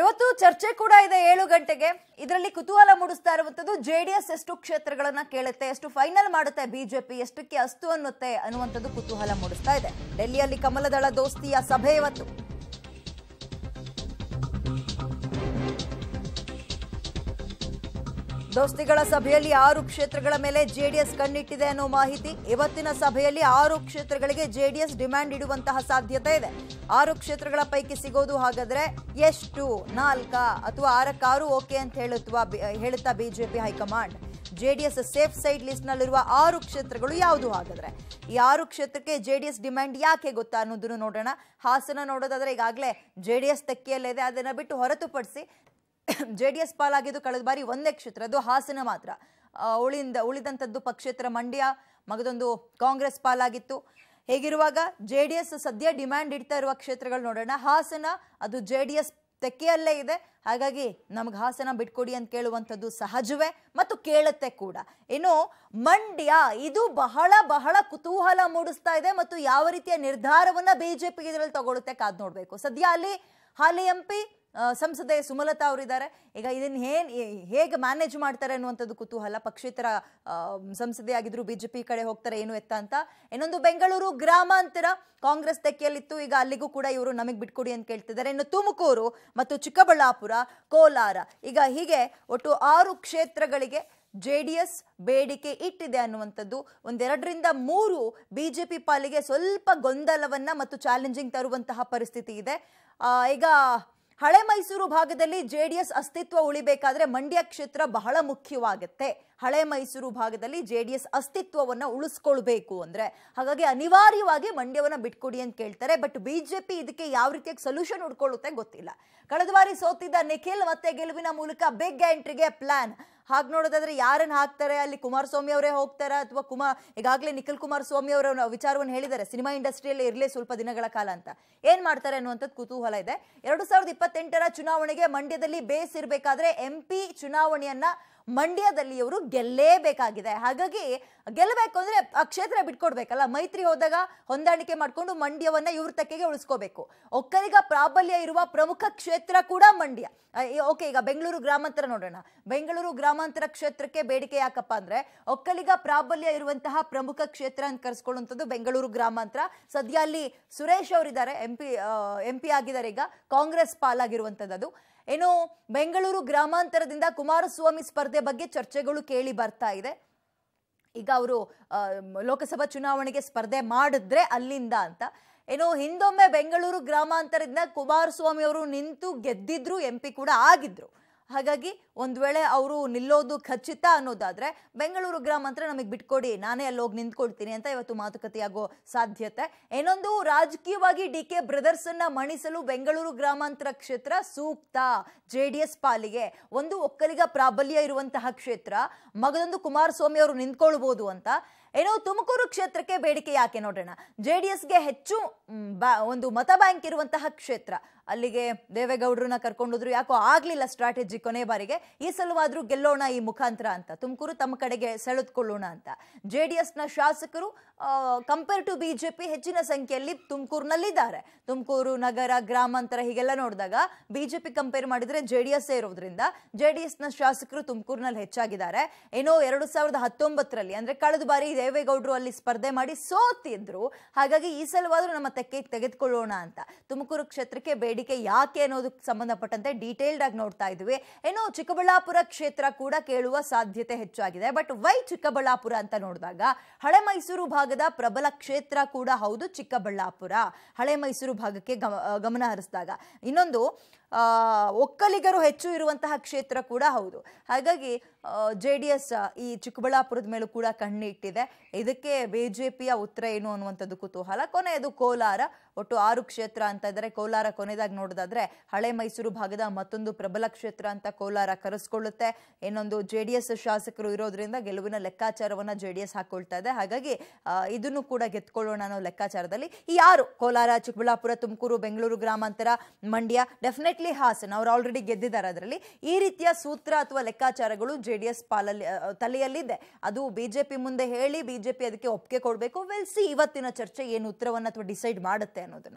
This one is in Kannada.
ಇವತ್ತು ಚರ್ಚೆ ಕೂಡ ಇದೆ ಏಳು ಗಂಟೆಗೆ ಇದರಲ್ಲಿ ಕುತೂಹಲ ಮೂಡಿಸ್ತಾ ಇರುವಂಥದ್ದು ಜೆ ಡಿ ಎಸ್ ಎಷ್ಟು ಕ್ಷೇತ್ರಗಳನ್ನ ಕೇಳುತ್ತೆ ಎಷ್ಟು ಫೈನಲ್ ಮಾಡುತ್ತೆ ಬಿಜೆಪಿ ಎಷ್ಟಕ್ಕೆ ಅಸ್ತು ಅನ್ನುತ್ತೆ ಅನ್ನುವಂಥದ್ದು ಕುತೂಹಲ ಮೂಡಿಸ್ತಾ ಇದೆ ಡೆಲ್ಲಿಯಲ್ಲಿ ಕಮಲದಳ ದೋಸ್ತಿಯ ಸಭೆ ಇವತ್ತು ದೋಸ್ತಿಗಳ ಸಭೆಯಲ್ಲಿ ಆರು ಕ್ಷೇತ್ರಗಳ ಮೇಲೆ ಜೆಡಿಎಸ್ ಕಣ್ಣಿಟ್ಟಿದೆ ಅನ್ನೋ ಮಾಹಿತಿ ಇವತ್ತಿನ ಸಭೆಯಲ್ಲಿ ಆರು ಕ್ಷೇತ್ರಗಳಿಗೆ ಜೆಡಿಎಸ್ ಡಿಮ್ಯಾಂಡ್ ಇಡುವಂತಹ ಸಾಧ್ಯತೆ ಇದೆ ಆರು ಕ್ಷೇತ್ರಗಳ ಪೈಕಿ ಸಿಗೋದು ಹಾಗಾದ್ರೆ ಎಷ್ಟು ನಾಲ್ಕ ಅಥವಾ ಆರಕ್ಕಾರು ಓಕೆ ಅಂತ ಹೇಳುತ್ತಾ ಹೇಳುತ್ತಾ BJP high command JDS safe side list ನಲ್ಲಿರುವ ಆರು ಕ್ಷೇತ್ರಗಳು ಯಾವುದು ಹಾಗಾದ್ರೆ ಈ ಆರು ಕ್ಷೇತ್ರಕ್ಕೆ ಜೆಡಿಎಸ್ ಡಿಮ್ಯಾಂಡ್ ಯಾಕೆ ಗೊತ್ತಾ ಅನ್ನೋದನ್ನು ನೋಡೋಣ ಹಾಸನ ನೋಡೋದಾದ್ರೆ ಈಗಾಗಲೇ ಜೆಡಿಎಸ್ ಇದೆ ಅದನ್ನ ಬಿಟ್ಟು ಹೊರತುಪಡಿಸಿ ಜೆ ಡಿ ಎಸ್ ಪಾಲಾಗಿದ್ದು ಕಳೆದ ಬಾರಿ ಒಂದೇ ಕ್ಷೇತ್ರ ಅದು ಹಾಸನ ಮಾತ್ರ ಉಳಿದ ಉಳಿದಂಥದ್ದು ಪಕ್ಷೇತರ ಮಂಡ್ಯ ಮಗದೊಂದು ಕಾಂಗ್ರೆಸ್ ಪಾಲಾಗಿತ್ತು ಹೇಗಿರುವಾಗ ಜೆ ಡಿ ಎಸ್ ಸದ್ಯ ಡಿಮ್ಯಾಂಡ್ ಇಡ್ತಾ ಇರುವ ಕ್ಷೇತ್ರಗಳು ನೋಡೋಣ ಹಾಸನ ಅದು ಜೆ ಡಿ ಎಸ್ ತೆಕ್ಕೆಯಲ್ಲೇ ಇದೆ ಹಾಗಾಗಿ ನಮ್ಗೆ ಹಾಸನ ಬಿಟ್ಕೊಡಿ ಅಂತ ಕೇಳುವಂಥದ್ದು ಸಹಜವೇ ಮತ್ತು ಕೇಳುತ್ತೆ ಕೂಡ ಇನ್ನು ಮಂಡ್ಯ ಇದು ಬಹಳ ಬಹಳ ಕುತೂಹಲ ಮೂಡಿಸ್ತಾ ಇದೆ ಮತ್ತು ಯಾವ ರೀತಿಯ ನಿರ್ಧಾರವನ್ನು ಬಿ ಜೆ ಪಿ ಇದರಲ್ಲಿ ತಗೊಳುತ್ತೆ ಕಾದು ನೋಡಬೇಕು ಸದ್ಯ ಅಲ್ಲಿ ಹಾಲಿ ಎಂ ಪಿ ಸಂಸದೆ ಸುಮಲತಾ ಅವರಿದ್ದಾರೆ ಈಗ ಇದನ್ನು ಏನು ಹೇಗೆ ಮ್ಯಾನೇಜ್ ಮಾಡ್ತಾರೆ ಅನ್ನುವಂಥದ್ದು ಕುತೂಹಲ ಪಕ್ಷೇತರ ಸಂಸದೆ ಆಗಿದ್ರು ಬಿ ಜೆ ಪಿ ಕಡೆ ಹೋಗ್ತಾರೆ ಏನು ಎತ್ತ ಅಂತ ಇನ್ನೊಂದು ಬೆಂಗಳೂರು ಗ್ರಾಮಾಂತರ ಕಾಂಗ್ರೆಸ್ ತೆಕ್ಕೆಯಲ್ಲಿತ್ತು ಈಗ ಅಲ್ಲಿಗೂ ಕೂಡ ಇವರು ನಮಗೆ ಬಿಟ್ಕೊಡಿ ಅಂತ ಕೇಳ್ತಿದ್ದಾರೆ ಇನ್ನು ತುಮಕೂರು ಮತ್ತು ಚಿಕ್ಕಬಳ್ಳಾಪುರ ಕೋಲಾರ ಈಗ ಹೀಗೆ ಒಟ್ಟು ಆರು ಕ್ಷೇತ್ರಗಳಿಗೆ ಜೆ ಡಿ ಎಸ್ ಬೇಡಿಕೆ ಇಟ್ಟಿದೆ ಅನ್ನುವಂಥದ್ದು ಒಂದೆರಡರಿಂದ ಮೂರು ಬಿ ಜೆ ಪಿ ಪಾಲಿಗೆ ಸ್ವಲ್ಪ ಗೊಂದಲವನ್ನು ಮತ್ತು ಚಾಲೆಂಜಿಂಗ್ ತರುವಂತಹ ಪರಿಸ್ಥಿತಿ ಇದೆ ಈಗ ಹಳೆ ಮೈಸೂರು ಭಾಗದಲ್ಲಿ ಜೆ ಡಿ ಎಸ್ ಅಸ್ತಿತ್ವ ಉಳಿಬೇಕಾದ್ರೆ ಮಂಡ್ಯ ಕ್ಷೇತ್ರ ಬಹಳ ಮುಖ್ಯವಾಗುತ್ತೆ ಹಳೆ ಮೈಸೂರು ಭಾಗದಲ್ಲಿ ಜೆ ಡಿ ಎಸ್ ಅಸ್ತಿತ್ವವನ್ನು ಉಳಿಸ್ಕೊಳ್ಬೇಕು ಅಂದರೆ ಹಾಗಾಗಿ ಅನಿವಾರ್ಯವಾಗಿ ಮಂಡ್ಯವನ್ನು ಬಿಟ್ಕೊಡಿ ಅಂತ ಕೇಳ್ತಾರೆ ಬಟ್ ಬಿ ಜೆ ಪಿ ಇದಕ್ಕೆ ಯಾವ ರೀತಿಯಾಗಿ ಸೊಲ್ಯೂಷನ್ ಹುಡ್ಕೊಳ್ಳುತ್ತೆ ಗೊತ್ತಿಲ್ಲ ಕಳೆದ ಬಾರಿ ಸೋತಿದ್ದ ನಿಖಿಲ್ ಮತ್ತೆ ಗೆಲುವಿನ ಮೂಲಕ ಬಿಗ್ ಎಂಟ್ರಿಗೆ ಪ್ಲಾನ್ ಹಾಗೆ ನೋಡೋದಾದ್ರೆ ಯಾರನ್ನು ಹಾಕ್ತಾರೆ ಅಲ್ಲಿ ಕುಮಾರಸ್ವಾಮಿ ಅವರೇ ಹೋಗ್ತಾರೆ ಅಥವಾ ಕುಮಾರ್ ಈಗಾಗಲೇ ನಿಖಿಲ್ ಕುಮಾರಸ್ವಾಮಿ ಅವರ ವಿಚಾರವನ್ನು ಹೇಳಿದ್ದಾರೆ ಸಿನಿಮಾ ಇಂಡಸ್ಟ್ರಿಯಲ್ಲಿ ಇರಲಿ ಸ್ವಲ್ಪ ದಿನಗಳ ಕಾಲ ಅಂತ ಏನು ಮಾಡ್ತಾರೆ ಅನ್ನುವಂಥದ್ದು ಕುತೂಹಲ ಇದೆ ಎರಡು ಸಾವಿರದ ಇಪ್ಪತ್ತೆಂಟರ ಚುನಾವಣೆಗೆ ಮಂಡ್ಯದಲ್ಲಿ ಬೇಸ್ ಇರಬೇಕಾದ್ರೆ ಎಂ ಪಿ ಮಂಡ್ಯದಲ್ಲಿ ಅವರು ಗೆಲ್ಲಲೇಬೇಕಾಗಿದೆ ಹಾಗಾಗಿ ಗೆಲ್ಲಬೇಕು ಅಂದರೆ ಆ ಕ್ಷೇತ್ರ ಬಿಟ್ಕೊಡ್ಬೇಕಲ್ಲ ಮೈತ್ರಿ ಹೋದಾಗ ಹೊಂದಾಣಿಕೆ ಮಾಡಿಕೊಂಡು ಮಂಡ್ಯವನ್ನ ಇವ್ರ ತಕ್ಕೆಗೆ ಉಳಿಸ್ಕೋಬೇಕು ಒಕ್ಕಲಿಗ ಪ್ರಾಬಲ್ಯ ಇರುವ ಪ್ರಮುಖ ಕ್ಷೇತ್ರ ಕೂಡ ಮಂಡ್ಯ ಓಕೆ ಈಗ ಬೆಂಗಳೂರು ಗ್ರಾಮಾಂತರ ನೋಡೋಣ ಬೆಂಗಳೂರು ಗ್ರಾಮಾಂತರ ಕ್ಷೇತ್ರಕ್ಕೆ ಬೇಡಿಕೆ ಯಾಕಪ್ಪ ಅಂದರೆ ಒಕ್ಕಲಿಗ ಪ್ರಾಬಲ್ಯ ಇರುವಂತಹ ಪ್ರಮುಖ ಕ್ಷೇತ್ರ ಅಂತ ಕರೆಸ್ಕೊಳ್ಳುವಂಥದ್ದು ಬೆಂಗಳೂರು ಗ್ರಾಮಾಂತರ ಸದ್ಯ ಅಲ್ಲಿ ಸುರೇಶ್ ಅವರಿದ್ದಾರೆ ಎಂ ಪಿ ಎಂ ಪಿ ಆಗಿದ್ದಾರೆ ಈಗ ಕಾಂಗ್ರೆಸ್ ಪಾಲಾಗಿರುವಂಥದ್ದು ಏನು ಬೆಂಗಳೂರು ಗ್ರಾಮಾಂತರದಿಂದ ಕುಮಾರಸ್ವಾಮಿ ಸ್ಪರ್ಧೆ ಬಗ್ಗೆ ಚರ್ಚೆಗಳು ಕೇಳಿ ಬರ್ತಾ ಇದೆ ಈಗ ಅವರು ಲೋಕಸಭಾ ಚುನಾವಣೆಗೆ ಸ್ಪರ್ಧೆ ಮಾಡಿದ್ರೆ ಅಲ್ಲಿಂದ ಅಂತ ಏನು ಹಿಂದೊಮ್ಮೆ ಬೆಂಗಳೂರು ಗ್ರಾಮಾಂತರದಿಂದ ಕುಮಾರಸ್ವಾಮಿ ಅವರು ನಿಂತು ಗೆದ್ದಿದ್ರು ಎಂ ಪಿ ಕೂಡ ಆಗಿದ್ರು ಹಾಗಾಗಿ ಒಂದು ವೇಳೆ ಅವರು ನಿಲ್ಲೋದು ಖಚಿತ ಅನ್ನೋದಾದರೆ ಬೆಂಗಳೂರು ಗ್ರಾಮಾಂತರ ನಮಗೆ ಬಿಟ್ಕೊಡಿ ನಾನೇ ಅಲ್ಲಿ ಹೋಗಿ ನಿಂತ್ಕೊಳ್ತೀನಿ ಅಂತ ಇವತ್ತು ಮಾತುಕತೆಯಾಗೋ ಸಾಧ್ಯತೆ ಇನ್ನೊಂದು ರಾಜಕೀಯವಾಗಿ ಡಿ ಕೆ ಬ್ರದರ್ಸನ್ನು ಮಣಿಸಲು ಬೆಂಗಳೂರು ಗ್ರಾಮಾಂತರ ಕ್ಷೇತ್ರ ಸೂಕ್ತ ಜೆ ಡಿ ಎಸ್ ಪಾಲಿಗೆ ಒಂದು ಒಕ್ಕಲಿಗ ಪ್ರಾಬಲ್ಯ ಇರುವಂತಹ ಕ್ಷೇತ್ರ ಮಗದೊಂದು ಕುಮಾರಸ್ವಾಮಿ ಅವರು ನಿಂತ್ಕೊಳ್ಬೋದು ಅಂತ ಏನೋ ತುಮಕೂರು ಕ್ಷೇತ್ರಕ್ಕೆ ಬೇಡಿಕೆ ಯಾಕೆ ನೋಡೋಣ ಜೆ ಡಿ ಎಸ್ಗೆ ಹೆಚ್ಚು ಒಂದು ಮತ ಬ್ಯಾಂಕ್ ಇರುವಂತಹ ಕ್ಷೇತ್ರ ಅಲ್ಲಿಗೆ ದೇವೇಗೌಡರನ್ನ ಕರ್ಕೊಂಡೋದ್ರು ಯಾಕೋ ಆಗಲಿಲ್ಲ ಸ್ಟ್ರಾಟಜಿ ಕೊನೆ ಬಾರಿಗೆ ಈ ಸಲುವಾದರೂ ಗೆಲ್ಲೋಣ ಈ ಮುಖಾಂತರ ಅಂತ ತುಮಕೂರು ತಮ್ಮ ಕಡೆಗೆ ಸೆಳೆದುಕೊಳ್ಳೋಣ ಅಂತ ಜೆ ಡಿ ಎಸ್ನ ಶಾಸಕರು compare to B J P ಹೆಚ್ಚಿನ ಸಂಖ್ಯೆಯಲ್ಲಿ ತುಮಕೂರಿನಲ್ಲಿದ್ದಾರೆ ತುಮಕೂರು ನಗರ ಗ್ರಾಮಾಂತರ ಹೀಗೆಲ್ಲ ನೋಡಿದಾಗ ಬಿ ಜೆ ಪಿ ಕಂಪೇರ್ ಮಾಡಿದ್ರೆ ಜೆ ಡಿ ಎಸ್ ಇರೋದ್ರಿಂದ ಜೆ ಡಿ ಎಸ್ನ ಶಾಸಕರು ತುಮಕೂರಿನಲ್ಲಿ ಹೆಚ್ಚಾಗಿದ್ದಾರೆ ಏನೋ ಎರಡು ಸಾವಿರದ ಹತ್ತೊಂಬತ್ತರಲ್ಲಿ ಅಂದರೆ ಕಳೆದ ಬಾರಿ ದೇವೇಗೌಡರು ಅಲ್ಲಿ ಸ್ಪರ್ಧೆ ಮಾಡಿ ಸೋತಿದ್ರು ಹಾಗಾಗಿ ಈ ಸಲವಾದರೂ ನಮ್ಮ ತೆಕ್ಕೆ ತೆಗೆದುಕೊಳ್ಳೋಣ ಅಂತ ತುಮಕೂರು ಕ್ಷೇತ್ರಕ್ಕೆ ಬೇಡಿಕೆ ಯಾಕೆ ಅನ್ನೋದಕ್ಕೆ ಸಂಬಂಧಪಟ್ಟಂತೆ ಡೀಟೇಲ್ಡ್ ಆಗಿ ನೋಡ್ತಾ ಇದ್ವಿ ಏನೋ ಚಿಕ್ಕಬಳ್ಳಾಪುರ ಕ್ಷೇತ್ರ ಕೂಡ ಕೇಳುವ ಸಾಧ್ಯತೆ ಹೆಚ್ಚಾಗಿದೆ ಬಟ್ ವೈ ಚಿಕ್ಕಬಳ್ಳಾಪುರ ಅಂತ ನೋಡಿದಾಗ ಹಳೆ ಮೈಸೂರು ಭಾಗದ ಪ್ರಬಲ ಕ್ಷೇತ್ರ ಕೂಡ ಹೌದು ಚಿಕ್ಕಬಳ್ಳಾಪುರ ಹಳೆ ಮೈಸೂರು ಭಾಗಕ್ಕೆ ಗಮನ ಹರಿಸಿದಾಗ ಇನ್ನೊಂದು ಒಕ್ಕಲಿಗರು ಹೆಚ್ಚು ಇರುವಂತಹ ಕ್ಷೇತ್ರ ಕೂಡ ಹೌದು ಹಾಗಾಗಿ ಜೆ ಡಿ ಎಸ್ ಈ ಚಿಕ್ಕಬಳ್ಳಾಪುರದ ಮೇಲೂ ಕೂಡ ಕಣ್ಣಿಟ್ಟಿದೆ ಇದಕ್ಕೆ ಬಿ ಜೆ ಪಿಯ ಉತ್ತರ ಏನು ಅನ್ನುವಂಥದ್ದು ಕುತೂಹಲ ಕೊನೆಯದು ಕೋಲಾರ ಒಟ್ಟು ಆರು ಕ್ಷೇತ್ರ ಅಂತ ಇದ್ದಾರೆ ಕೋಲಾರ ಕೊನೆಯದಾಗಿ ನೋಡೋದಾದ್ರೆ ಹಳೆ ಮೈಸೂರು ಭಾಗದ ಮತ್ತೊಂದು ಪ್ರಬಲ ಕ್ಷೇತ್ರ ಅಂತ ಕೋಲಾರ ಕರೆಸ್ಕೊಳ್ಳುತ್ತೆ ಇನ್ನೊಂದು ಜೆ ಡಿ ಎಸ್ ಶಾಸಕರು ಇರೋದ್ರಿಂದ ಗೆಲುವಿನ ಲೆಕ್ಕಾಚಾರವನ್ನು ಜೆ ಡಿ ಎಸ್ ಹಾಕೊಳ್ತಾ ಇದೆ ಹಾಗಾಗಿ ಇದನ್ನು ಕೂಡ ಗೆತ್ಕೊಳ್ಳೋಣ ಅನ್ನೋ ಲೆಕ್ಕಾಚಾರದಲ್ಲಿ ಯಾರು ಕೋಲಾರ ಚಿಕ್ಕಬಳ್ಳಾಪುರ ತುಮಕೂರು ಬೆಂಗಳೂರು ಗ್ರಾಮಾಂತರ ಮಂಡ್ಯ ಡೆಫಿನೆಟ್ಲಿ ಲೈಕ್ಲಿ ಹಾಸನ್ ಅವರು ಆಲ್ರೆಡಿ ಗೆದ್ದಿದ್ದಾರೆ ಅದರಲ್ಲಿ ಈ ರೀತಿಯ ಸೂತ್ರ ಅಥವಾ ಲೆಕ್ಕಾಚಾರಗಳು ಜೆ ಡಿ ಎಸ್ ಪಾಲಲ್ಲಿ ತಲೆಯಲ್ಲಿದೆ ಅದು ಬಿಜೆಪಿ ಮುಂದೆ ಹೇಳಿ ಬಿಜೆಪಿ ಅದಕ್ಕೆ ಒಪ್ಪಿಗೆ ಕೊಡಬೇಕು ವೆಲ್ಸಿ ಇವತ್ತಿನ ಚರ್ಚೆ ಏನು ಉತ್ತರವನ್ನು ಅಥವಾ ಡಿಸೈಡ್ ಮಾಡುತ್ತೆ ಅನ್ನೋದನ್ನ